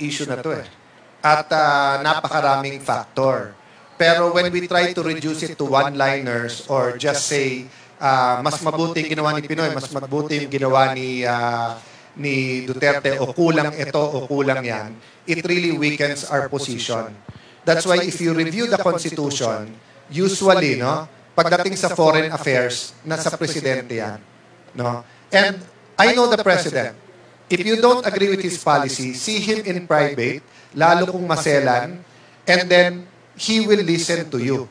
issue na to eh. At uh, napakaraming factor. Pero when we try to reduce it to one-liners or just say, uh, mas mabuti ginawa ni Pinoy, mas mabuti yung ginawa ni, uh, ni Duterte, o kulang ito, o kulang yan, it really weakens our position. That's why if you review the Constitution, usually, no, pagdating sa foreign affairs, nasa presidente yan. No? And I know the president. If you don't agree with his policy, see him in private, lalo kung maselan, and then he will listen to you.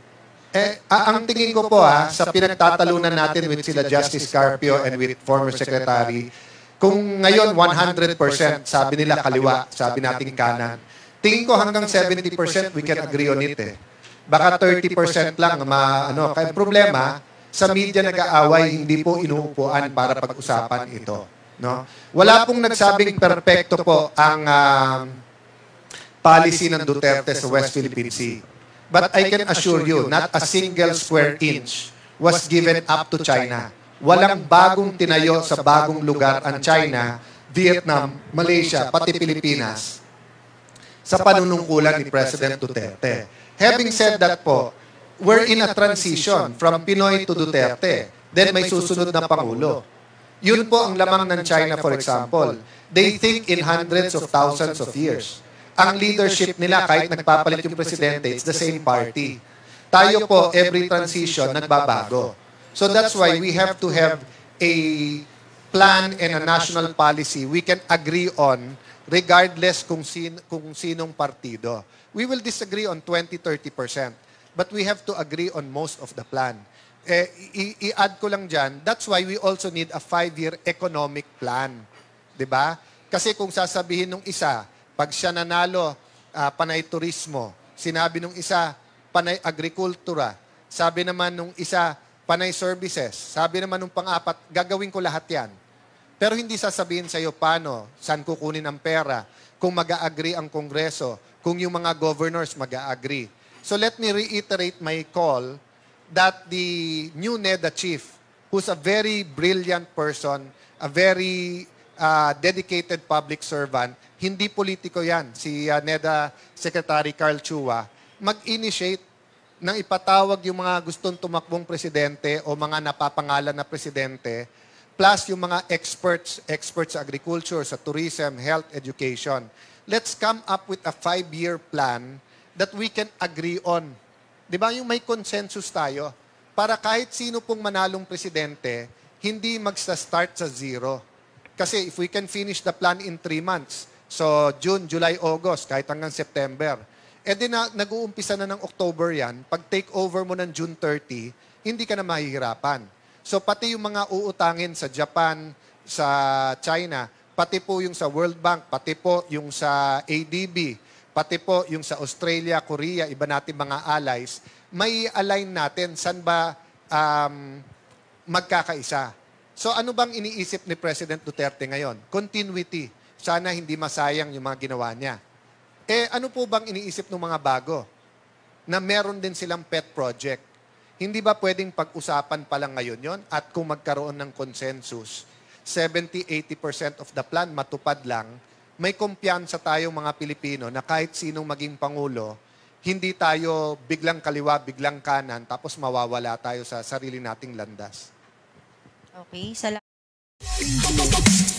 Eh, ang tingin ko po ha, ah, sa pinagtatalunan natin with sila Justice Carpio and with former Secretary, kung ngayon 100%, sabi nila kaliwa, sabi nating kanan, tingin ko hanggang 70% we can agree on it eh. Baka 30% lang ma, ano, kaya problema, sa media nag-aaway, hindi po inuupuan para pag-usapan ito. No? Wala pong nagsabing perpekto po ang uh, policy ng Duterte sa West Philippine Sea. But I can assure you, not a single square inch was given up to China. Walang bagong tinayo sa bagong lugar ang China, Vietnam, Malaysia, pati Pilipinas sa panunungkulan ni President Duterte. Having said that po, we're in a transition from Pinoy to Duterte. Then may susunod na Pangulo. Yun po ang lamang ng China, for example. They think in hundreds of thousands of years. Ang leadership nila, kahit nagpapalit yung presidente, it's the same party. Tayo po, every transition, nagbabago. So that's why we have to have a plan and a national policy we can agree on regardless kung, sin, kung sinong partido. We will disagree on 20-30% but we have to agree on most of the plan. Eh, i-add ko lang dyan, that's why we also need a five-year economic plan. ba? Diba? Kasi kung sasabihin nung isa, pag siya nanalo, uh, panay turismo. Sinabi nung isa, panay agrikultura. Sabi naman nung isa, panay services. Sabi naman nung pang-apat, gagawin ko lahat yan. Pero hindi sasabihin sa iyo paano, saan kukunin ang pera, kung mag agree ang Kongreso, kung yung mga governors mag agree So let me reiterate my call that the new NEDA chief, who's a very brilliant person, a very uh, dedicated public servant, hindi politiko yan, si uh, NEDA Secretary Carl Chua, mag-initiate ng ipatawag yung mga gustong tumakbong presidente o mga napapangalan na presidente, plus yung mga experts, experts sa agriculture, sa tourism, health, education. Let's come up with a five-year plan that we can agree on. Di ba yung may consensus tayo para kahit sino pong manalong presidente, hindi magsa-start sa zero. Kasi if we can finish the plan in three months, so June, July, August, kahit hanggang September, eh di na, nag-uumpisa na ng October yan, pag take over mo ng June 30, hindi ka na mahihirapan. So pati yung mga uutangin sa Japan, sa China, pati po yung sa World Bank, pati po yung sa ADB, pati po yung sa Australia, Korea, iba natin mga allies, may align natin san ba um, magkakaisa. So ano bang iniisip ni President Duterte ngayon? Continuity. Sana hindi masayang yung mga ginawa niya. Eh ano po bang iniisip ng mga bago? Na meron din silang pet project. Hindi ba pwedeng pag-usapan pa lang ngayon yon at kung magkaroon ng consensus, 70-80% of the plan matupad lang, may kumpiyansa tayo mga Pilipino na kahit sinong maging Pangulo, hindi tayo biglang kaliwa, biglang kanan, tapos mawawala tayo sa sarili nating landas. Okay, salamat.